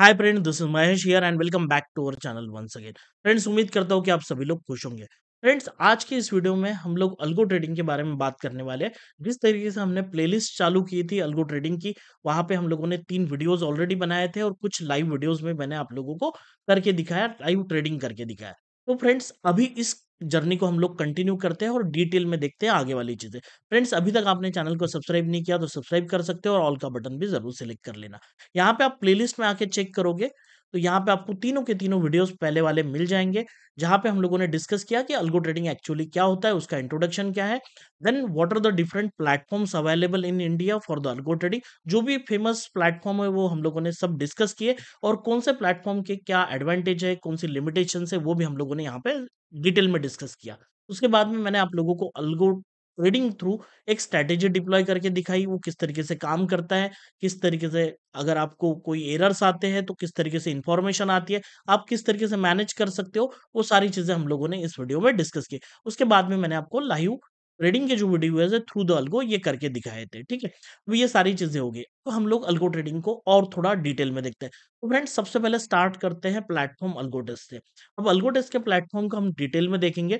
Hi friend this is Mahesh here and welcome back to our channel once again friends उम्मीद करता हूँ कि आप सभी लोग खुश होंगे फ्रेंड्स आज के इस वीडियो में हम लोग अल्गो ट्रेडिंग के बारे में बात करने वाले हैं जिस तरीके से हमने प्लेलिस्ट चालू की थी अल्गो ट्रेडिंग की वहां पे हम लोगों ने तीन वीडियोस ऑलरेडी बनाए थे और कुछ लाइव वीडियोज में मैंने आप लोगों को करके दिखाया लाइव ट्रेडिंग करके दिखाया तो फ्रेंड्स अभी इस जर्नी को हम लोग कंटिन्यू करते हैं और डिटेल में देखते हैं आगे वाली चीज़ें फ्रेंड्स अभी तक आपने चैनल को सब्सक्राइब नहीं किया तो सब्सक्राइब कर सकते हो और ऑल का बटन भी जरूर सेलेक्ट कर लेना यहाँ पे आप प्लेलिस्ट में आके चेक करोगे तो यहाँ पे आपको तीनों के तीनों वीडियोस पहले वाले मिल जाएंगे जहां पे हम लोगों ने डिस्कस किया कि अल्गो ट्रेडिंग एक्चुअली क्या होता है उसका इंट्रोडक्शन क्या है then what are the different platforms available in India for the algo trading जो भी फेमस प्लेटफॉर्म है वो हम लोगों ने सब डिस्कस किए और कौन से प्लेटफॉर्म के क्या एडवांटेज है कौन सी लिमिटेशन है वो भी हम लोगों ने यहाँ पे डिटेल में डिस्कस किया उसके बाद में मैंने आप लोगों को अलगो ट्रेडिंग थ्रू एक स्ट्रैटेजी डिप्लॉय करके दिखाई वो किस तरीके से काम करता है किस तरीके से अगर आपको कोई एरर्स आते हैं तो किस तरीके से इंफॉर्मेशन आती है आप किस तरीके से मैनेज कर सकते हो वो सारी चीज़ें हम लोगों ने इस वीडियो में डिस्कस की उसके बाद में मैंने आपको लाइव ट्रेडिंग के जो वीडियो है थ्रू द अल्गो ये करके दिखाए थे ठीक है तो ये सारी चीजें होगी तो हम लोग अल्गो ट्रेडिंग को और थोड़ा डिटेल में देखते हैं तो फ्रेंड्स सबसे पहले स्टार्ट करते हैं प्लेटफॉर्म अल्गोटेस्ट से अब अल्गोटेस्ट के प्लेटफॉर्म को हम डिटेल में देखेंगे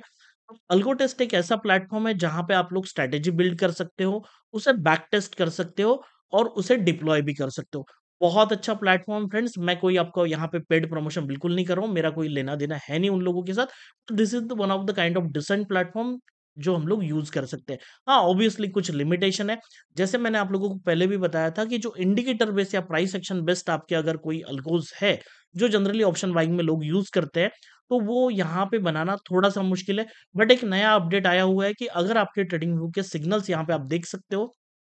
अल्गो टेस्ट एक ऐसा प्लेटफॉर्म है जहां पे आप लोग स्ट्रेटेजी बिल्ड कर सकते हो उसे बैक टेस्ट कर सकते हो और उसे डिप्लॉय भी कर सकते हो बहुत अच्छा प्लेटफॉर्म फ्रेंड्स मैं कोई आपको यहाँ पे पेड प्रमोशन बिल्कुल नहीं कर रहा हूँ मेरा कोई लेना देना है नहीं उन लोगों के साथ this is one of the kind of decent platform जो हम लोग यूज कर सकते हैं हाँ ऑब्वियसली कुछ लिमिटेशन है जैसे मैंने आप लोगों को पहले भी बताया था कि जो इंडिकेटर बेस या प्राइस एक्शन बेस्ट आपके अगर कोई अल्कोज है जो जनरली ऑप्शन बाइंग में लोग यूज करते हैं तो वो यहाँ पे बनाना थोड़ा सा मुश्किल है बट एक नया अपडेट आया हुआ है कि अगर आपके ट्रेडिंग व्यू के सिग्नल्स यहाँ पे आप देख सकते हो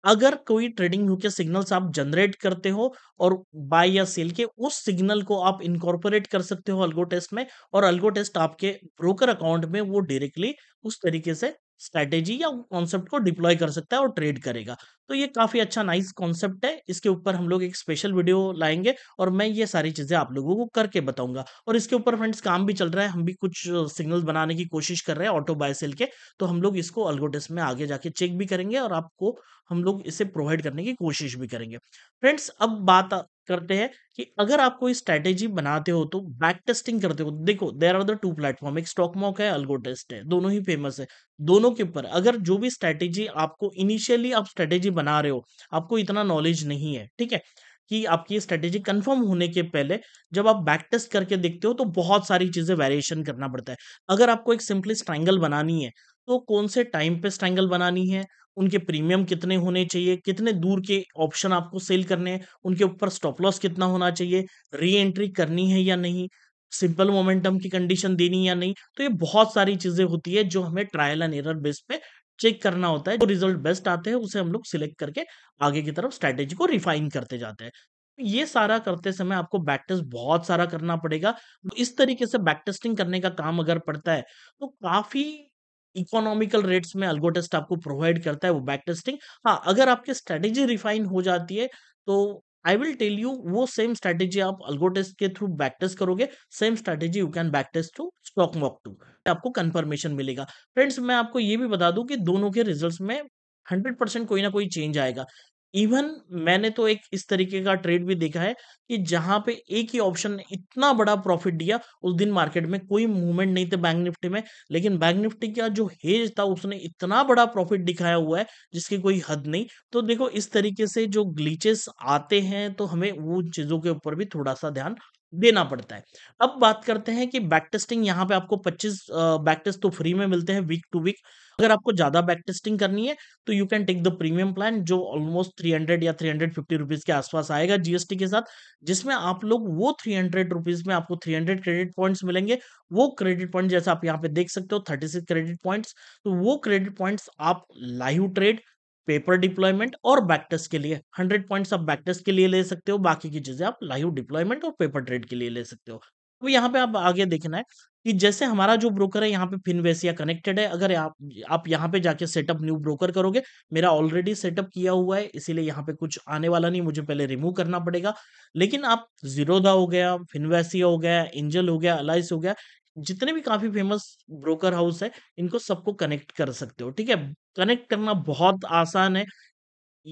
अगर कोई ट्रेडिंग व्यू के सिग्नल्स आप जनरेट करते हो और बाय या सेल के उस सिग्नल को आप इनकॉर्पोरेट कर सकते हो अल्गो टेस्ट में और अल्गो टेस्ट आपके ब्रोकर अकाउंट में वो डायरेक्टली उस तरीके से स्ट्रैटेजी या कॉन्सेप्ट को डिप्लॉय कर सकता है और ट्रेड करेगा तो ये काफ़ी अच्छा नाइस कॉन्सेप्ट है इसके ऊपर हम लोग एक स्पेशल वीडियो लाएंगे और मैं ये सारी चीज़ें आप लोगों को करके बताऊंगा और इसके ऊपर फ्रेंड्स काम भी चल रहा है हम भी कुछ सिग्नल बनाने की कोशिश कर रहे हैं ऑटो बाय सेल के तो हम लोग इसको अल्गोडेस में आगे जाके चेक भी करेंगे और आपको हम लोग इसे प्रोवाइड करने की कोशिश भी करेंगे फ्रेंड्स अब बात करते हैं कि अगर आप कोई स्ट्रैटेजी बनाते हो तो बैक टेस्टिंग करते हो देखो there are the two platform एक स्टॉक मॉक है अल्गो टेस्ट है दोनों ही फेमस है दोनों के ऊपर अगर जो भी स्ट्रैटेजी आपको इनिशियली आप स्ट्रैटेजी बना रहे हो आपको इतना नॉलेज नहीं है ठीक है कि आपकी ये स्ट्रेटेजी कंफर्म होने के पहले जब आप बैक टेस्ट करके देखते हो तो बहुत सारी चीज़ें वेरिएशन करना पड़ता है अगर आपको एक सिंपली स्ट्रैंगल बनानी है तो कौन से टाइम पे स्ट्रैंगल बनानी है उनके प्रीमियम कितने होने चाहिए कितने दूर के ऑप्शन आपको सेल करने हैं उनके ऊपर स्टॉप लॉस कितना होना चाहिए री एंट्री करनी है या नहीं सिंपल मोमेंटम की कंडीशन देनी या नहीं तो ये बहुत सारी चीजें होती है जो हमें ट्रायल एंड एरर बेस पे चेक करना होता है जो रिजल्ट बेस्ट आते हैं उसे हम लोग सिलेक्ट करके आगे की तरफ स्ट्रैटेजी को रिफाइन करते जाते हैं तो ये सारा करते समय आपको बैक टेस्ट बहुत सारा करना पड़ेगा तो इस तरीके से बैक टेस्टिंग करने का काम अगर पड़ता है तो काफी इकोनॉमिकल रेट्स में टेस्ट आपको प्रोवाइड करता है वो बैक टेस्टिंग हाँ अगर आपकी स्ट्रेटेजी रिफाइन हो जाती है तो आई विल टेल यू वो सेम स्ट्रैटेजी आप अल्गोटेस्ट के थ्रू बैक टेस्ट करोगे same strategy you can back test to Stockmock too आपको कंफर्मेशन मिलेगा फ्रेंड्स मैं आपको ये भी बता दूं कि दोनों के रिजल्ट्स में हंड्रेड परसेंट कोई ना कोई चेंज आएगा इवन मैंने तो एक इस तरीके का ट्रेड भी देखा है कि जहां पे एक ही ऑप्शन ने इतना बड़ा प्रॉफिट दिया उस दिन मार्केट में कोई मूवमेंट नहीं था बैंक निफ्टी में लेकिन बैंक निफ्टी का जो हेज था उसने इतना बड़ा प्रॉफिट दिखाया हुआ है जिसकी कोई हद नहीं तो देखो इस तरीके से जो ग्लीचेस आते हैं तो हमें वो चीज़ों के ऊपर भी थोड़ा सा ध्यान देना पड़ता है अब बात करते हैं कि बैक टेस्टिंग यहाँ पे आपको 25 बैक टेस्ट तो फ्री में मिलते हैं वीक टू वीक अगर आपको ज़्यादा बैक टेस्टिंग करनी है तो you can take the premium plan जो ऑलमोस्ट 300 या 350 हंड्रेड के आसपास आएगा जीएसटी के साथ जिसमें आप लोग वो 300 रुपीस में आपको 300 क्रेडिट पॉइंट्स मिलेंगे वो क्रेडिट पॉइंट जैसे आप यहाँ पे देख सकते हो 36 क्रेडिट पॉइंट्स तो वो क्रेडिट पॉइंट्स आप लाइव ट्रेड पेपर डिप्लॉयमेंट और बैकटेस्ट के लिए हंड्रेड पॉइंट्स आप बैकटेस्ट के लिए ले सकते हो बाकी की चीजें आप लाइव डिप्लॉयमेंट और पेपर ट्रेड के लिए ले सकते हो अब यहाँ पे आप आगे देखना है कि जैसे हमारा जो ब्रोकर है यहाँ पे फिनवेसिया कनेक्टेड है अगर आप आप यहाँ पे जाके सेटअप न्यू ब्रोकर करोगे मेरा ऑलरेडी सेटअप किया हुआ है इसीलिए यहाँ पे कुछ आने वाला नहीं मुझे पहले रिमूव करना पड़ेगा लेकिन आप जीरोधा हो गया फिनवेसिया हो गया एंजल हो गया अलाइस हो गया जितने भी काफी फेमस ब्रोकर हाउस है इनको सबको कनेक्ट कर सकते हो ठीक है कनेक्ट करना बहुत आसान है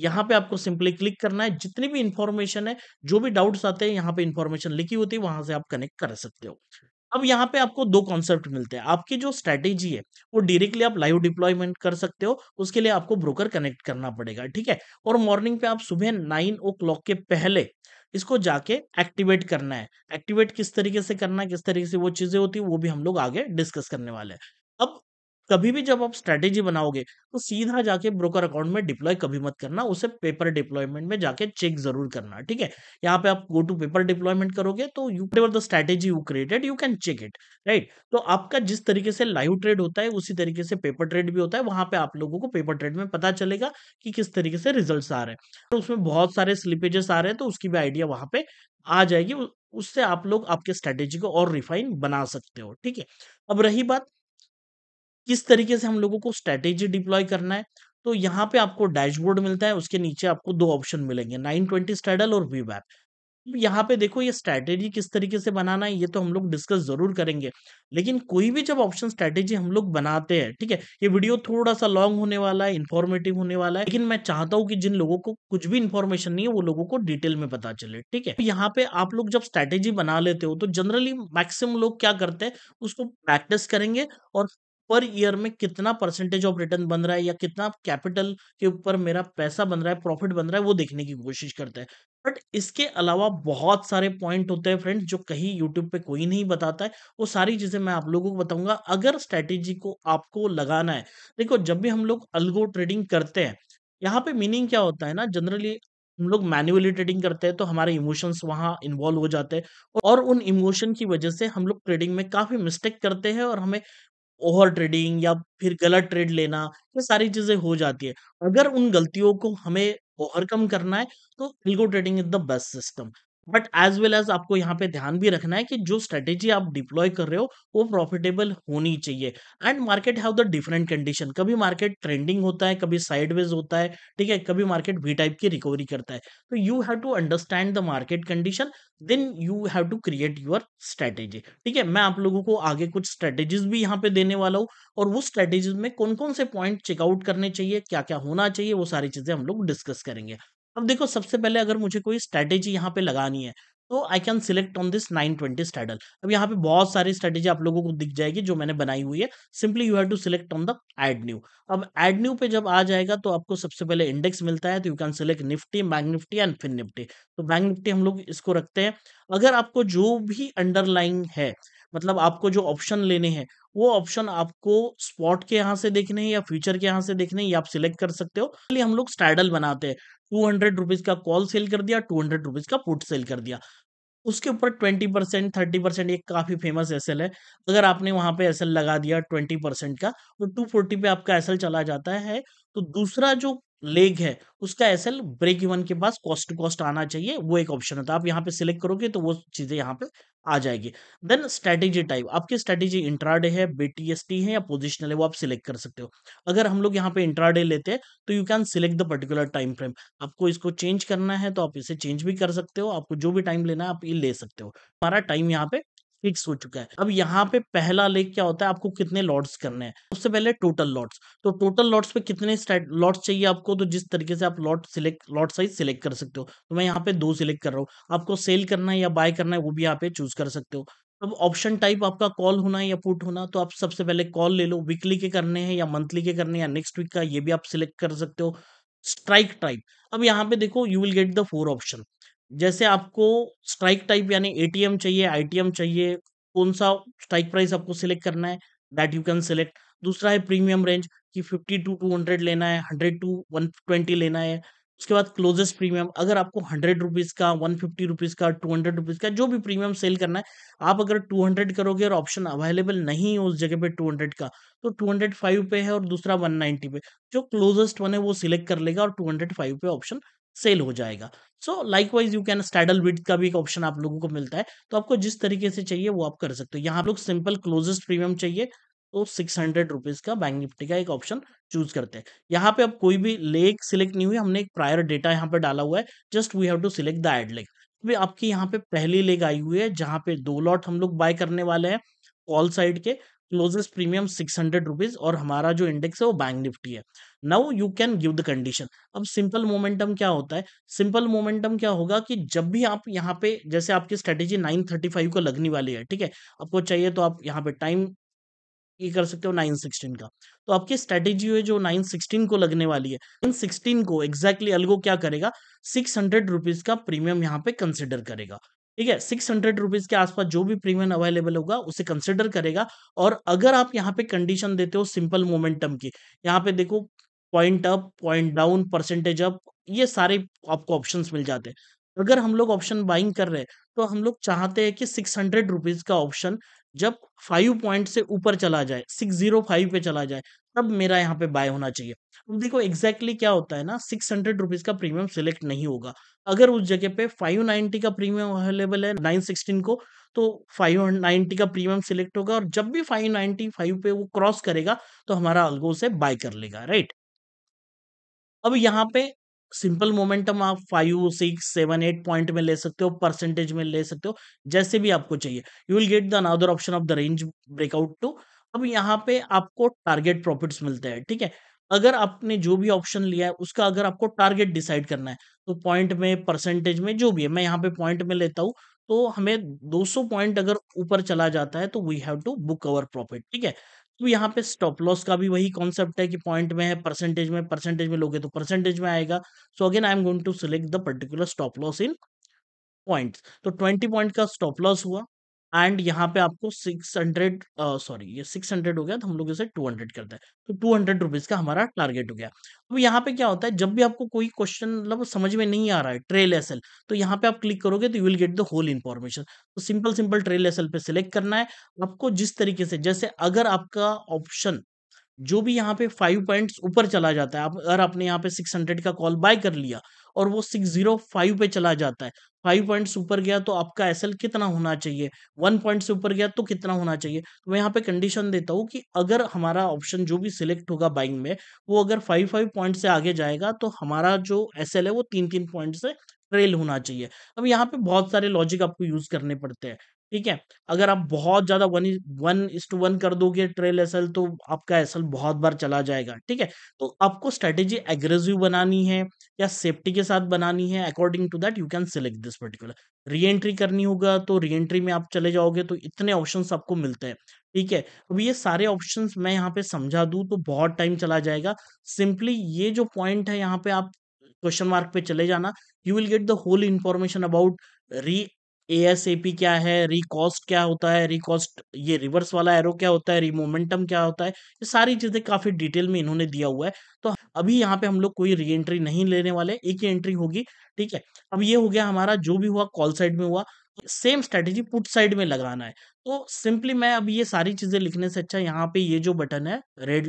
यहाँ पे आपको सिंपली क्लिक करना है जितनी भी इंफॉर्मेशन है जो भी डाउट्स आते हैं यहाँ पे इंफॉर्मेशन लिखी होती है वहां से आप कनेक्ट कर सकते हो अच्छा। अब यहाँ पे आपको दो कॉन्सेप्ट मिलते हैं आपकी जो स्ट्रेटेजी है वो डायरेक्टली आप लाइव डिप्लॉयमेंट कर सकते हो उसके लिए आपको ब्रोकर कनेक्ट करना पड़ेगा ठीक है और मॉर्निंग पे आप सुबह नाइन ओ क्लॉक के पहले इसको जाके एक्टिवेट करना है एक्टिवेट किस तरीके से करना है किस तरीके से वो चीज़ें होती है वो भी हम लोग आगे डिस्कस करने वाले हैं अब कभी भी जब आप स्ट्रेटेजी बनाओगे तो सीधा जाके ब्रोकर अकाउंट में डिप्लॉय कभी मत करना उसे पेपर डिप्लॉयमेंट में जाके चेक जरूर करना ठीक है यहाँ पे आप गो टू पेपर डिप्लॉयमेंट करोगे तो यू टेवर the strategy you created you can check it right तो आपका जिस तरीके से लाइव ट्रेड होता है उसी तरीके से पेपर ट्रेड भी होता है वहां पे आप लोगों को पेपर ट्रेड में पता चलेगा कि किस तरीके से रिजल्ट आ रहे हैं तो उसमें बहुत सारे स्लिपेजेस आ रहे हैं तो उसकी भी आइडिया वहां पे आ जाएगी उससे आप लोग आपके स्ट्रेटेजी को और रिफाइन बना सकते हो ठीक है अब रही बात किस तरीके से हम लोगों को स्ट्रेटेजी डिप्लॉय करना है तो यहाँ पे आपको डैशबोर्ड मिलता है उसके नीचे आपको दो ऑप्शन मिलेंगे नाइन ट्वेंटी स्टेडल और वी यहाँ पे देखो ये स्ट्रेटेजी किस तरीके से बनाना है ये तो हम लोग डिस्कस जरूर करेंगे लेकिन कोई भी जब ऑप्शन स्ट्रैटेजी हम लोग बनाते हैं ठीक है ये वीडियो थोड़ा सा लॉन्ग होने वाला है इन्फॉर्मेटिव होने वाला है लेकिन मैं चाहता हूँ कि जिन लोगों को कुछ भी इन्फॉर्मेशन नहीं है वो लोगों को डिटेल में पता चले ठीक है तो यहाँ पे आप लोग जब स्ट्रैटेजी बना लेते हो तो जनरली मैक्सिमम लोग क्या करते हैं उसको प्रैक्टिस करेंगे और पर ईयर में कितना परसेंटेज ऑफ रिटर्न बन रहा है या कितना कैपिटल के ऊपर मेरा पैसा बन रहा है प्रॉफिट बन रहा है वो देखने की कोशिश करता है बट इसके अलावा बहुत सारे पॉइंट होते हैं फ्रेंड्स जो कहीं यूट्यूब पे कोई नहीं बताता है वो सारी चीज़ें मैं आप लोगों को बताऊंगा अगर स्ट्रैटेजी को आपको लगाना है देखो जब भी हम लोग अलगो ट्रेडिंग करते हैं यहाँ पे मीनिंग क्या होता है ना जनरली हम लोग मैन्युअली ट्रेडिंग करते हैं तो हमारे इमोशंस वहाँ इन्वॉल्व हो जाते हैं और उन इमोशन की वजह से हम लोग ट्रेडिंग में काफ़ी मिस्टेक करते हैं और हमें ओवर ट्रेडिंग या फिर गलत ट्रेड लेना ये सारी चीजें हो जाती है अगर उन गलतियों को हमें ओवरकम करना है तो algo trading is the best system but as well as आपको यहाँ पे ध्यान भी रखना है कि जो स्ट्रेटेजी आप डिप्लॉय कर रहे हो वो प्रॉफिटेबल होनी चाहिए and market have the different condition कभी मार्केट ट्रेंडिंग होता है कभी साइडवेज होता है ठीक है कभी मार्केट वी टाइप की रिकवरी करता है तो you have to understand the market condition then you have to create your strategy ठीक है मैं आप लोगों को आगे कुछ स्ट्रेटेजीज भी यहाँ पे देने वाला हूँ और वो स्ट्रेटेजीज में कौन कौन से पॉइंट चेकआउट करने चाहिए क्या क्या होना चाहिए वो सारी चीजें हम लोग डिस्कस करेंगे अब देखो सबसे पहले अगर मुझे कोई स्ट्रैटेजी यहाँ पे लगानी है तो I can select on this 920 straddle अब यहाँ पे बहुत सारी स्ट्रेटेजी आप लोगों को दिख जाएगी जो मैंने बनाई हुई है simply you have to select on the add new अब एड न्यू पे जब आ जाएगा तो आपको सबसे पहले इंडेक्स मिलता है तो you can select Nifty bank Nifty and fin Nifty तो बैंक निफ्टी हम लोग इसको रखते हैं अगर आपको जो भी अंडरलाइन है मतलब आपको जो ऑप्शन लेने हैं वो ऑप्शन आपको स्पॉट के यहाँ से देखने हैं या फ्यूचर के यहाँ से देखने हैं या आप सिलेक्ट कर सकते हो इसलिए हम लोग स्टाइडल बनाते हैं टू हंड्रेड रुपीज का कॉल सेल कर दिया टू हंड्रेड रुपीज का पुट सेल कर दिया उसके ऊपर ट्वेंटी परसेंट थर्टी परसेंट एक काफ़ी फेमस एस है अगर आपने वहां पे एस लगा दिया ट्वेंटी परसेंट का तो टू फोर्टी पे आपका एस चला जाता है तो दूसरा जो लेग है उसका एल ब्रेक इवन के पास कॉस्ट टू कॉस्ट आना चाहिए वो एक ऑप्शन होता है तो आप यहाँ पे सिलेक्ट करोगे तो वो चीज़ें यहाँ पे आ जाएगी देन स्ट्रेटेजी टाइप आपकी स्ट्रेटेजी इंट्राडे है बीटीएसटी है या पोजिशनल है वो आप सिलेक्ट कर सकते हो अगर हम लोग यहाँ पे इंट्राडे लेते हैं तो you can select the particular time frame आपको इसको चेंज करना है तो आप इसे चेंज भी कर सकते हो आपको जो भी टाइम लेना है आप ये ले सकते हो हमारा टाइम यहाँ पे फिक्स हो चुका है अब यहाँ पे पहला लेग क्या होता है आपको कितने लॉट्स करने हैं सबसे पहले टोटल लॉट्स तो टोटल लॉट्स पे कितने लॉट्स चाहिए आपको तो जिस तरीके से आप lot select lot size select कर सकते हो तो मैं यहाँ पे दो सिलेक्ट कर रहा हूँ आपको सेल करना है या बाय करना है वो भी यहाँ पे चूज कर सकते हो अब ऑप्शन टाइप आपका कॉल होना है या पुट होना तो आप सबसे पहले कॉल ले लो वीकली के करने हैं या मंथली के करने या नेक्स्ट वीक का ये भी आप सिलेक्ट कर सकते हो स्ट्राइक टाइप अब यहाँ पे देखो you will get the four option जैसे आपको स्ट्राइक टाइप यानी एटीएम चाहिए आईटीएम चाहिए कौन सा स्ट्राइक प्राइस आपको सिलेक्ट करना है दैट यू कैन सिलेक्ट दूसरा है प्रीमियम रेंज कि फिफ्टी टू हंड्रेड लेना है हंड्रेड टू ट्वेंटी लेना है उसके बाद क्लोजेस्ट प्रीमियम अगर आपको हंड्रेड रुपीज़ का वन फिफ्टी रुपीज़ का टू हंड्रेड रुपीज़ का जो भी प्रीमियम सेल करना है आप अगर टू हंड्रेड करोगे और ऑप्शन अवेलेबल नहीं है उस जगह पे टू हंड्रेड का तो टू हंड्रेड फाइव पे है और दूसरा वन नाइनटी पे जो क्लोजेस्ट वन है वो सिलेक्ट कर लेगा और टू हंड्रेड फाइव पे ऑप्शन सेल हो जाएगा so likewise you can straddle with का भी एक ऑप्शन आप लोगों को मिलता है तो आपको जिस तरीके से चाहिए वो आप कर सकते हो यहाँ लोग सिंपल क्लोजेस्ट प्रीमियम चाहिए तो सिक्स हंड्रेड रुपीज का बैंक निफ्टी का एक ऑप्शन चूज करते हैं यहाँ पे अब कोई भी लेक सिलेक्ट नहीं हुई हमने एक प्रायर डेटा यहाँ पे डाला हुआ है just we have to select the add leg भी आपकी यहाँ पे पहली लेग आई हुई है जहाँ पे दो लॉट हम लोग बाय करने वाले हैं कॉल साइड के closest premium six hundred rupees और हमारा जो इंडेक्स है वो बैंक निफ्टी है now you can give the condition अब सिंपल मोमेंटम क्या होता है सिंपल मोमेंटम क्या होगा कि जब भी आप यहाँ पे जैसे आपकी स्ट्रेटेजी नाइन थर्टी फाइव को लगने वाली है ठीक है आपको चाहिए तो आप यहाँ पे टाइम ये कर सकते हो नाइन सिक्सटीन का तो आपकी स्ट्रेटेजी है जो नाइन सिक्सटीन को लगने वाली है नाइन सिक्सटीन को एग्जैक्टली exactly अलगो क्या करेगा सिक्स हंड्रेड रुपीज का प्रीमियम यहाँ पे कंसिडर करेगा ठीक है सिक्स हंड्रेड रुपीज के आसपास जो भी प्रीमियम अवेलेबल होगा उसे कंसिडर करेगा और अगर आप यहाँ पे कंडीशन देते हो सिंपल मोमेंटम की यहाँ पे देखो point up point down percentage up ये सारे आपको ऑप्शन मिल जाते हैं अगर हम लोग ऑप्शन बाइंग कर रहे हैं तो हम लोग चाहते हैं कि सिक्स हंड्रेड रुपीज का ऑप्शन जब फाइव पॉइंट से ऊपर चला जाए सिक्स जीरो फाइव पे चला जाए तब मेरा यहाँ पे बाय होना चाहिए अब देखो एग्जैक्टली exactly क्या होता है ना सिक्स हंड्रेड रुपीज का प्रीमियम सिलेक्ट नहीं होगा अगर उस जगह पे फाइव नाइन्टी का प्रीमियम अवेलेबल है नाइन सिक्सटीन को तो फाइव नाइनटी का प्रीमियम सिलेक्ट होगा और जब भी फाइव नाइन्टी फाइव पे वो क्रॉस करेगा तो हमारा अलगो से बाय कर लेगा राइट अब यहाँ पे सिंपल मोमेंटम आप five six seven eight point में ले सकते हो परसेंटेज में ले सकते हो जैसे भी आपको चाहिए you will get the another option of the range breakout too अब यहाँ पे आपको टारगेट प्रॉफिट्स मिलते हैं ठीक है अगर आपने जो भी ऑप्शन लिया है उसका अगर आपको टारगेट डिसाइड करना है तो पॉइंट में परसेंटेज में जो भी है मैं यहाँ पे पॉइंट में लेता हूँ तो हमें 200 पॉइंट अगर ऊपर चला जाता है तो we have to book our profit ठीक है तो यहाँ पे स्टॉप लॉस का भी वही कॉन्सेप्ट है कि पॉइंट में है परसेंटेज में परसेंटेज में लोगे तो परसेंटेज में आएगा so again I am going to select the particular stop loss in points तो ट्वेंटी पॉइंट का स्टॉप लॉस हुआ एंड यहाँ पे आपको सिक्स हंड्रेड सॉरी ये सिक्स हंड्रेड हो गया तो हम लोग इसे टू हंड्रेड करते हैं तो टू हंड्रेड रुपीज़ का हमारा टारगेट हो गया अब यहाँ पे क्या होता है जब भी आपको कोई क्वेश्चन मतलब समझ में नहीं आ रहा है ट्रेल एस एल तो यहाँ पे आप क्लिक करोगे तो you will get the whole information तो simple simple trail S L पे सिलेक्ट करना है आपको जिस तरीके से जैसे अगर आपका ऑप्शन जो भी यहाँ पे फाइव पॉइंट्स ऊपर चला जाता है आप अगर आपने यहाँ पे सिक्स हंड्रेड का कॉल बाय कर लिया और वो सिक्स जीरो फाइव पे चला जाता है फाइव पॉइंट ऊपर गया तो आपका एस कितना होना चाहिए वन पॉइंट से ऊपर गया तो कितना होना चाहिए तो मैं यहाँ पे कंडीशन देता हूँ कि अगर हमारा ऑप्शन जो भी सिलेक्ट होगा बाइंग में वो अगर फाइव फाइव पॉइंट से आगे जाएगा तो हमारा जो एस है वो तीन तीन पॉइंट से ट्रेल होना चाहिए अब यहाँ पे बहुत सारे लॉजिक आपको यूज करने पड़ते हैं ठीक है अगर आप बहुत ज्यादा one one is two one कर दोगे ट्रेल एस तो आपका एस बहुत बार चला जाएगा ठीक है तो आपको स्ट्रेटेजी एग्रेसिव बनानी है या सेफ्टी के साथ बनानी है according to that you can select this particular reentry करनी होगा तो री एंट्री में आप चले जाओगे तो इतने ऑप्शन आपको मिलते हैं ठीक है अब ये सारे ऑप्शन मैं यहाँ पे समझा दू तो बहुत टाइम चला जाएगा सिंपली ये जो पॉइंट है यहाँ पे आप क्वेश्चन मार्क पे चले जाना you will get the whole information about re ASAP क्या है रिकॉस्ट क्या होता है रिकॉस्ट ये रिवर्स वाला एरो क्या होता है रिमोमेंटम क्या होता है ये सारी चीज़ें काफ़ी डिटेल में इन्होंने दिया हुआ है तो अभी यहाँ पे हम लोग कोई री एंट्री नहीं लेने वाले एक ही एंट्री होगी ठीक है अब ये हो गया हमारा जो भी हुआ कॉल साइड में हुआ सेम स्ट्रेटेजी पुट साइड में लगाना है तो सिंपली मैं अब ये सारी चीज़ें लिखने से अच्छा यहाँ पे ये जो बटन है रेड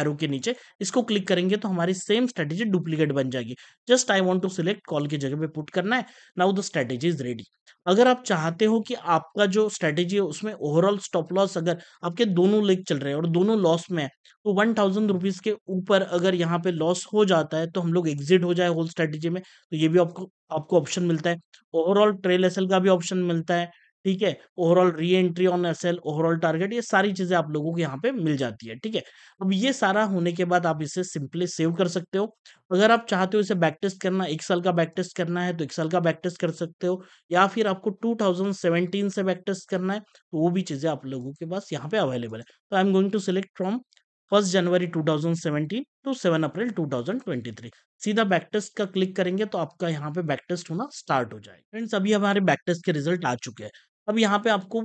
एरो के नीचे इसको क्लिक करेंगे तो हमारी सेम स्ट्रेटेजी डुप्लीकेट बन जाएगी just I want to select call की जगह पे पुट करना है now the strategy is ready अगर आप चाहते हो कि आपका जो स्ट्रेटेजी है उसमें ओवरऑल स्टॉप लॉस अगर आपके दोनों लेग चल रहे हैं और दोनों लॉस में है तो वन थाउजेंड रुपीज़ के ऊपर अगर यहाँ पे लॉस हो जाता है तो हम लोग एग्जिट हो जाए होल स्ट्रेटेजी में तो ये भी आपको आपको ऑप्शन मिलता है ओवरऑल ट्रेल एस का भी ऑप्शन मिलता है ठीक है overall reentry on SL overall target ये सारी चीजें आप लोगों को यहाँ पे मिल जाती है ठीक है अब ये सारा होने के बाद आप इसे सिंपली सेव कर सकते हो अगर आप चाहते हो इसे बैक टेस्ट करना एक साल का बैक टेस्ट करना है तो एक साल का बैक टेस्ट कर सकते हो या फिर आपको 2017 से बैक टेस्ट करना है तो वो भी चीजें आप लोगों के पास यहाँ पे अवेलेबल है तो I am going to select from first January 2017 to seven April 2023 सीधा बैक टेस्ट का क्लिक करेंगे तो आपका यहाँ पे बैक टेस्ट होना स्टार्ट हो जाएगा फ्रेंड्स अभी हमारे बैक टेस्ट के रिजल्ट आ चुके हैं अब यहाँ पे आपको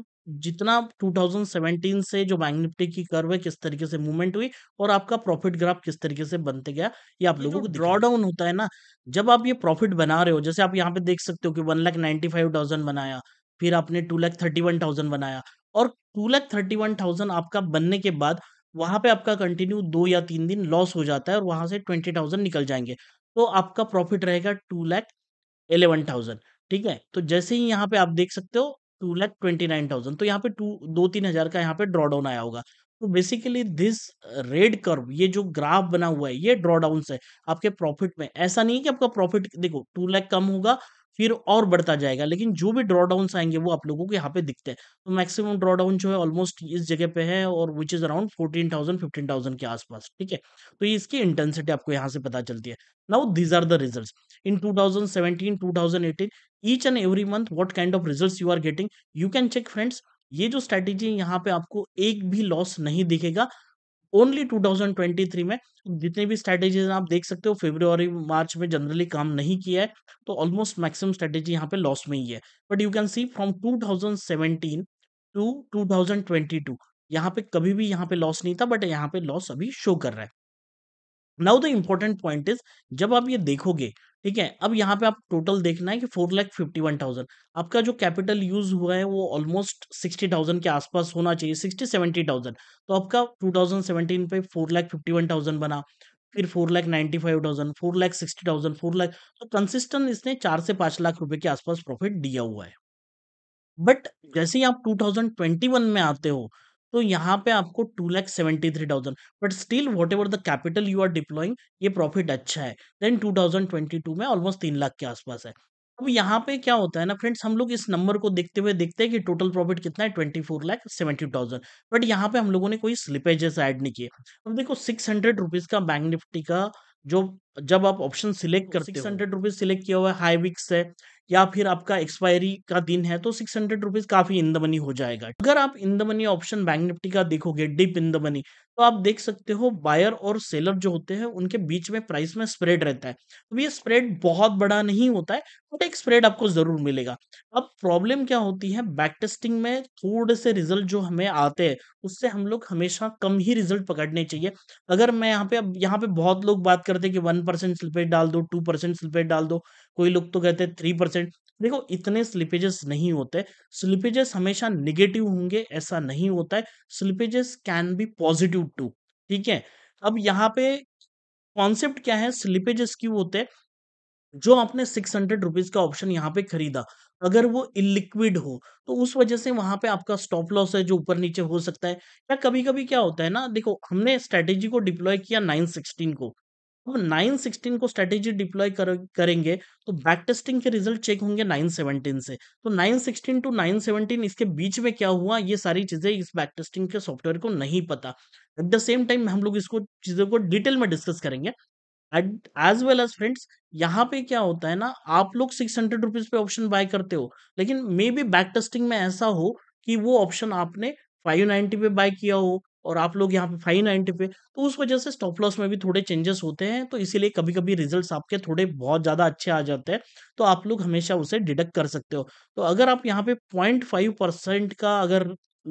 जितना 2017 से जो बैंक निफ्टी की कर्व है किस तरीके से मूवमेंट हुई और आपका प्रॉफिट ग्राफ किस तरीके से बनते गया ये आप लोगों को ड्रॉडाउन होता है ना जब आप ये प्रॉफिट बना रहे हो जैसे आप यहाँ पे देख सकते हो कि one lakh ninety five thousand बनाया फिर आपने two lakh thirty one thousand बनाया और two lakh thirty one thousand आपका बनने के बाद वहां पे आपका कंटिन्यू दो या तीन दिन लॉस हो जाता है और वहां से ट्वेंटी थाउजेंड निकल जाएंगे तो आपका प्रॉफिट रहेगा टू लैख एलेवन थाउजेंड ठीक है तो जैसे ही यहाँ पे आप देख सकते हो two lakh twenty nine thousand तो यहाँ पे टू दो तीन हजार का यहाँ पे ड्रॉडाउन आया होगा तो बेसिकली दिस रेड कर्व ये जो ग्राफ बना हुआ है ये ड्रॉडाउन है आपके प्रॉफिट में ऐसा नहीं है कि आपका प्रॉफिट देखो टू लैख कम होगा फिर और बढ़ता जाएगा लेकिन जो भी ड्रॉ डाउन आएंगे वो आप लोगों को यहाँ पे दिखते हैं तो मैक्सिमम ड्रॉ डाउन जो है ऑलमोस्ट इस जगह पे है और which is around fourteen thousand fifteen thousand के आसपास ठीक है तो इसकी इंटेंसिटी आपको यहाँ से पता चलती है now these are the result in two thousand seventeen two thousand eighteen each and every month what kind of result you are getting you can check friends ये जो स्ट्रैटेजी यहाँ पे आपको एक भी लॉस नहीं दिखेगा ओनली 2023 में जितने भी स्ट्रैटेजीज आप देख सकते हो फेब्रुवरी मार्च में जनरली काम नहीं किया है तो ऑलमोस्ट मैक्सिमम स्ट्रैटेजी यहाँ पे लॉस में ही है but you can see from 2017 to 2022 यहाँ पे कभी भी यहाँ पे लॉस नहीं था बट यहाँ पे लॉस अभी शो कर रहा है now the important point is जब आप ये देखोगे ठीक है अब यहाँ पे आप टोटल देखना है कि four lakh fifty one thousand आपका जो कैपिटल यूज हुआ है वो ऑलमोस्ट सिक्सटी थाउजेंड के आसपास होना चाहिए सिक्सटी सेवेंटी थाउजेंड तो आपका टू थाउजेंड सेवेंटीन पे four lakh fifty one thousand बना फिर four lakh ninety five thousand four lakh sixty thousand four lakh तो कंसिस्टेंट इसने चार से पाँच लाख रुपए के आसपास प्रॉफिट दिया हुआ है बट जैसे ही आप टू थाउजेंड ट्वेंटी वन में आते हो तो यहाँ पे आपको two lakh seventy three thousand but still what ever the capital you are deploying ये प्रॉफिट अच्छा है then two thousand twenty two में ऑलमोस्ट तीन लाख के आसपास है अब यहाँ पे क्या होता है ना फ्रेंड्स हम लोग इस नंबर को देखते हुए देखते हैं कि टोटल प्रॉफिट कितना है twenty four lakh seventy thousand but यहाँ पे हम लोगों ने कोई स्लिपेजेस ऐड नहीं किए अब देखो सिक्स हंड्रेड रुपीज का बैंक निफ्टी का जो जब आप ऑप्शन सिलेक्ट करते सिक्स हंड्रेड रुपीज सिलेक्ट किया हुआ है हाई विक्स है या फिर आपका एक्सपायरी का दिन है तो सिक्स हंड्रेड रुपीज काफी इन द मनी हो जाएगा अगर आप in the money option bank Nifty का देखोगे डिप इन द मनी तो आप देख सकते हो बायर और सेलर जो होते हैं उनके बीच में प्राइस में स्प्रेड रहता है तो ये स्प्रेड बहुत बड़ा नहीं होता है बट तो एक स्प्रेड आपको जरूर मिलेगा अब प्रॉब्लम क्या होती है बैक टेस्टिंग में थोड़े से रिजल्ट जो हमें आते हैं उससे हम लोग हमेशा कम ही रिजल्ट पकड़ने चाहिए अगर मैं यहाँ पे अब यहाँ पे बहुत लोग बात करते हैं कि वन परसेंट डाल दो टू परसेंट डाल दो कोई लोग तो कहते हैं थ्री परसेंट देखो इतने स्लिपेजेस नहीं होते स्लिपेजेस हमेशा निगेटिव होंगे ऐसा नहीं होता है slippages can be positive too ठीक है अब यहाँ पे कॉन्सेप्ट क्या है स्लिपेजेस क्यों होते हैं जो आपने सिक्स हंड्रेड रुपीज का ऑप्शन यहाँ पे खरीदा अगर वो इलिक्विड हो तो उस वजह से वहां पे आपका स्टॉप लॉस है जो ऊपर नीचे हो सकता है या कभी कभी क्या होता है ना देखो हमने स्ट्रेटेजी को डिप्लॉय किया नाइन सिक्सटीन को अब नाइन सिक्सटीन को स्ट्रेटेजी डिप्लॉय कर, करेंगे तो बैक टेस्टिंग के रिजल्ट चेक होंगे नाइन सेवनटीन से तो nine sixteen to nine seventeen इसके बीच में क्या हुआ ये सारी चीजें इस बैक टेस्टिंग के सॉफ्टवेयर को नहीं पता एट द सेम टाइम हम लोग इसको चीजों को डिटेल में डिस्कस करेंगे एज वेल एज फ्रेंड्स यहाँ पे क्या होता है ना आप लोग सिक्स हंड्रेड रुपीज पे ऑप्शन बाय करते हो लेकिन मे बी बैक टेस्टिंग में ऐसा हो कि वो ऑप्शन आपने फाइव नाइनटी पे बाय किया हो और आप लोग यहाँ पे फाइव नाइन्टी पे तो उस वजह से स्टॉप लॉस में भी थोड़े चेंजेस होते हैं तो इसीलिए कभी कभी रिजल्ट्स आपके थोड़े बहुत ज़्यादा अच्छे आ जाते हैं तो आप लोग हमेशा उसे डिडक्ट कर सकते हो तो अगर आप यहाँ पे पॉइंट फाइव परसेंट का अगर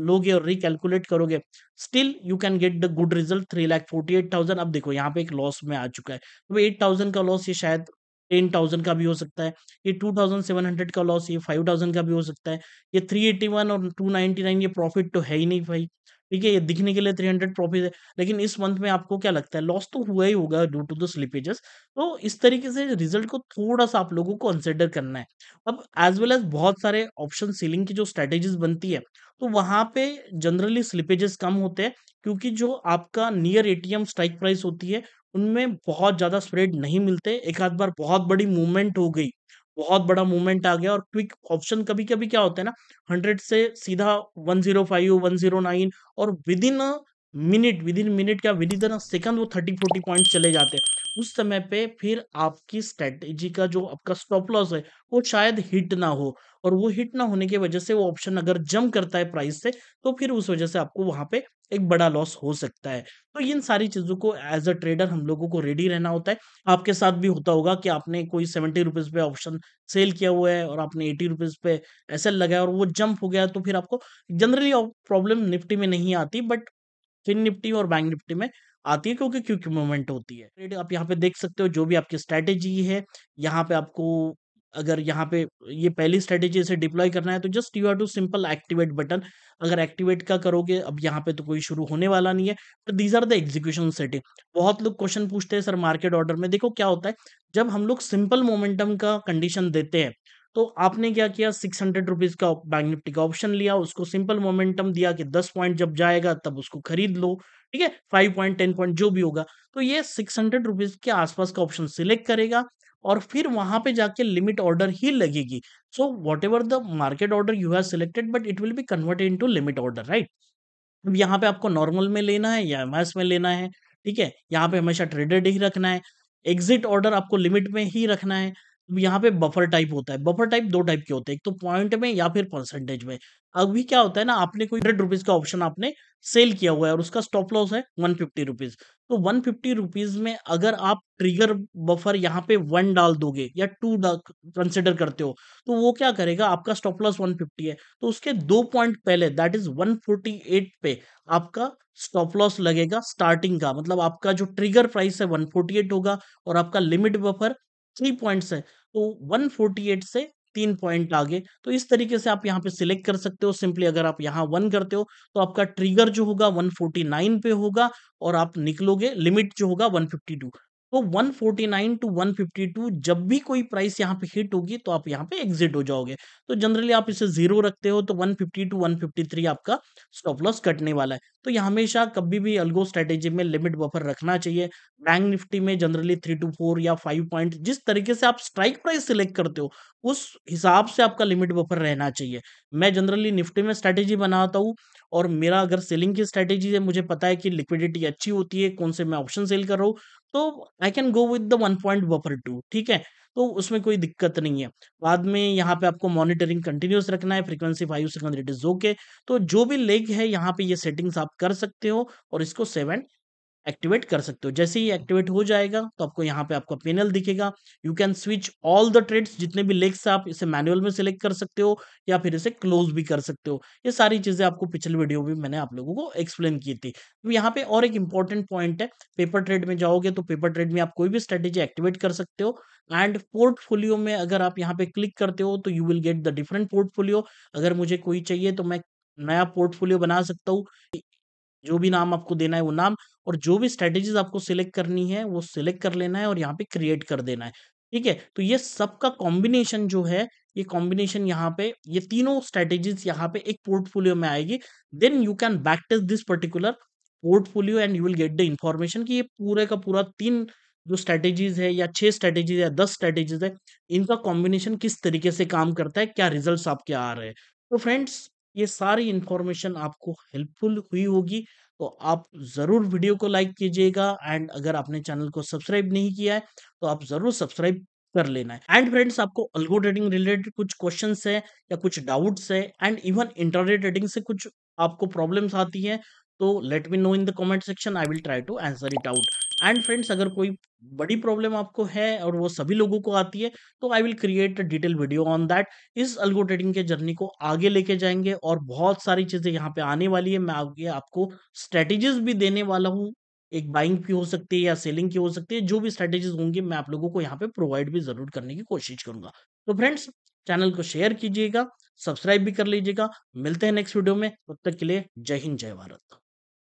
लोगे और रिकैलकुलेट करोगे still you can get the good result three lakh forty eight thousand अब देखो यहाँ पे एक लॉस में आ चुका है तो एट थाउजेंड का लॉस ये शायद टेन थाउजेंड का भी हो सकता है ये टू थाउजेंड सेवन हंड्रेड का लॉस ये फाइव थाउजेंड का भी हो सकता है ये थ्री एटी वन और टू नाइनटी नाइन ये प्रॉफिट तो है ही नहीं भाई ठीक है ये दिखने के लिए थ्री हंड्रेड प्रॉफिट है लेकिन इस मंथ में आपको क्या लगता है लॉस तो हुआ ही होगा ड्यू टू द स्लिपेजेस तो इस तरीके से रिजल्ट को थोड़ा सा आप लोगों को कंसिडर करना है अब एज वेल एज बहुत सारे ऑप्शन सीलिंग की जो स्ट्रेटेजीज बनती है तो वहां पे जनरली स्लिपेजेस कम होते हैं क्योंकि जो आपका नियर एटीएम स्ट्राइक प्राइस होती है उनमें बहुत ज्यादा स्प्रेड नहीं मिलते एक आध बार बहुत बड़ी मूवमेंट हो गई बहुत बड़ा मूवमेंट आ गया और क्विक ऑप्शन कभी कभी क्या होता है ना हंड्रेड से सीधा one zero five one zero nine और within minute within minute या विद इन सेकंड वो थर्टी फोर्टी पॉइंट चले जाते हैं उस समय पे फिर आपकी स्ट्रेटेजी का जो आपका स्टॉप लॉस है वो शायद हिट ना हो और वो हिट ना होने की वजह से वो ऑप्शन अगर जम करता है प्राइस से तो फिर उस वजह से आपको वहां पे एक बड़ा लॉस हो सकता है तो इन सारी चीज़ों को एज अ ट्रेडर हम लोगों को रेडी रहना होता है आपके साथ भी होता होगा कि आपने कोई सेवेंटी रुपीज़ पे ऑप्शन सेल किया हुआ है और आपने एटी रुपीज़ पे एस लगाया और वो जंप हो गया तो फिर आपको जनरली प्रॉब्लम निफ्टी में नहीं आती बट फिन निफ्टी और बैंक निफ्टी में आती है क्योंकि क्यू की मूवमेंट होती है ट्रेड आप यहाँ पे देख सकते हो जो भी आपकी स्ट्रैटेजी है यहाँ पे आपको अगर यहाँ पे ये पहली स्ट्रेटेजी से डिप्लॉय करना है तो just you have to simple activate button अगर एक्टिवेट का करोगे अब यहाँ पे तो कोई शुरू होने वाला नहीं है but these are the execution setting बहुत लोग क्वेश्चन पूछते हैं सर मार्केट ऑर्डर में देखो क्या होता है जब हम लोग सिंपल मोमेंटम का कंडीशन देते हैं तो आपने क्या किया सिक्स हंड्रेड रुपीज का बैंक निफ्टी का ऑप्शन लिया उसको सिंपल मोमेंटम दिया कि दस पॉइंट जब जाएगा तब उसको खरीद लो ठीक है फाइव पॉइंट टेन पॉइंट जो भी होगा तो ये सिक्स हंड्रेड रुपीज के आसपास का ऑप्शन सिलेक्ट करेगा और फिर वहां पे जाके लिमिट ऑर्डर ही लगेगी so what ever the market order you have selected but it will be converted into limit order right अब यहाँ पे आपको नॉर्मल में लेना है या एम में लेना है ठीक है यहाँ पे हमेशा ट्रेडेड ही रखना है एग्जिट ऑर्डर आपको लिमिट में ही रखना है यहाँ पे बफर टाइप होता है बफर टाइप दो टाइप के होते हैं एक तो पॉइंट में या फिर परसेंटेज में अभी क्या होता है ना आपने कोई हंड्रेड रुपीज का ऑप्शन आपने सेल किया हुआ है और उसका स्टॉप लॉस है वन फिफ्टी रुपीज तो वन फिफ्टी रुपीज में अगर आप ट्रिगर बफर यहाँ पे वन डाल दोगे या टू कंसिडर करते हो तो वो क्या करेगा आपका स्टॉप लॉस वन फिफ्टी है तो उसके दो पॉइंट पहले that is one forty eight पे आपका स्टॉप लॉस लगेगा स्टार्टिंग का मतलब आपका जो ट्रिगर प्राइस है वन फोर्टी एट होगा और आपका लिमिट बफर थ्री पॉइंट्स है तो 148 से तीन पॉइंट आगे तो इस तरीके से आप यहाँ पे सिलेक्ट कर सकते हो सिंपली अगर आप यहाँ वन करते हो तो आपका ट्रिगर जो होगा 149 पे होगा और आप निकलोगे लिमिट जो होगा 152 तो 149 टू 152 जब भी कोई प्राइस यहाँ पे हिट होगी तो आप यहाँ पे एग्जिट हो जाओगे तो जनरली आप इसे जीरो रखते हो तो 150 टू 153 आपका स्टॉप लॉस कटने वाला है तो यहाँ हमेशा कभी भी अलगो स्ट्रेटेजी में लिमिट बफर रखना चाहिए बैंक निफ्टी में जनरली थ्री टू फोर या फाइव पॉइंट जिस तरीके से आप स्ट्राइक प्राइस सिलेक्ट करते हो उस हिसाब से आपका लिमिट बफर रहना चाहिए मैं जनरली निफ्टी में स्ट्रैटेजी बनाता हूँ और मेरा अगर सेलिंग की स्ट्रैटेजी है मुझे पता है कि लिक्विडिटी अच्छी होती है कौन से मैं ऑप्शन सेल कर रहा हूँ तो I can go with the one point buffer too ठीक है तो उसमें कोई दिक्कत नहीं है बाद में यहाँ पे आपको मॉनिटरिंग कंटिन्यूस रखना है frequency five second it is okay तो जो भी लेग है यहाँ पे ये सेटिंग्स आप कर सकते हो और इसको सेवन एक्टिवेट कर सकते हो जैसे ही हम्म। एक्टिवेट हो जाएगा तो आपको यहाँ पे आपका पेनल दिखेगा you can switch all the trades जितने भी लेग्स आप इसे मैनुअल में सिलेक्ट कर सकते हो या फिर इसे क्लोज भी कर सकते हो ये सारी चीज़ें आपको पिछले वीडियो में मैंने आप लोगों को एक्सप्लेन की थी तो यहाँ पे और एक इंपॉर्टेंट पॉइंट है पेपर ट्रेड में जाओगे तो पेपर ट्रेड में आप कोई भी स्ट्रेटेजी एक्टिवेट कर सकते हो एंड पोर्टफोलियो में अगर आप यहाँ पे क्लिक करते हो तो you will get the different portfolio अगर मुझे कोई चाहिए तो मैं नया पोर्टफोलियो बना सकता हूँ जो भी नाम आपको देना है वो नाम और जो भी स्ट्रेटेजीज आपको सिलेक्ट करनी है वो सिलेक्ट कर लेना है और यहाँ पे क्रिएट कर देना है ठीक है तो ये सबका कॉम्बिनेशन जो है ये कॉम्बिनेशन यहाँ पे ये तीनों स्ट्रेटेजीज यहाँ पे एक पोर्टफोलियो में आएगी then you can back test this particular portfolio and you will get the information कि ये पूरे का पूरा तीन जो स्ट्रेटेजीज है या छह स्ट्रेटेजीज या दस स्ट्रैटेजीज है इनका कॉम्बिनेशन किस तरीके से काम करता है क्या रिजल्ट आपके आ रहे हैं तो फ्रेंड्स ये सारी इंफॉर्मेशन आपको हेल्पफुल हुई होगी तो आप ज़रूर वीडियो को लाइक कीजिएगा एंड अगर आपने चैनल को सब्सक्राइब नहीं किया है तो आप ज़रूर सब्सक्राइब कर लेना है एंड फ्रेंड्स आपको अल्गो ट्रेडिंग रिलेटेड कुछ क्वेश्चन है या कुछ डाउट्स है एंड इवन इंटरनेट ट्रेडिंग से कुछ आपको प्रॉब्लम्स आती है तो let me know in the comment section I will try to answer it out and friends अगर कोई बड़ी प्रॉब्लम आपको है और वो सभी लोगों को आती है तो I will create a detail video on that इस अल्गो ट्रेडिंग के जर्नी को आगे लेके जाएंगे और बहुत सारी चीज़ें यहाँ पे आने वाली है मैं आगे आपको स्ट्रेटेजीज भी देने वाला हूँ एक बाइंग की हो सकती है या सेलिंग की हो सकती है जो भी स्ट्रेटेजीज होंगी मैं आप लोगों को यहाँ पे प्रोवाइड भी जरूर करने की कोशिश करूंगा तो फ्रेंड्स चैनल को शेयर कीजिएगा सब्सक्राइब भी कर लीजिएगा मिलते हैं नेक्स्ट वीडियो में तब तो तक के लिए जय हिंद जय भारत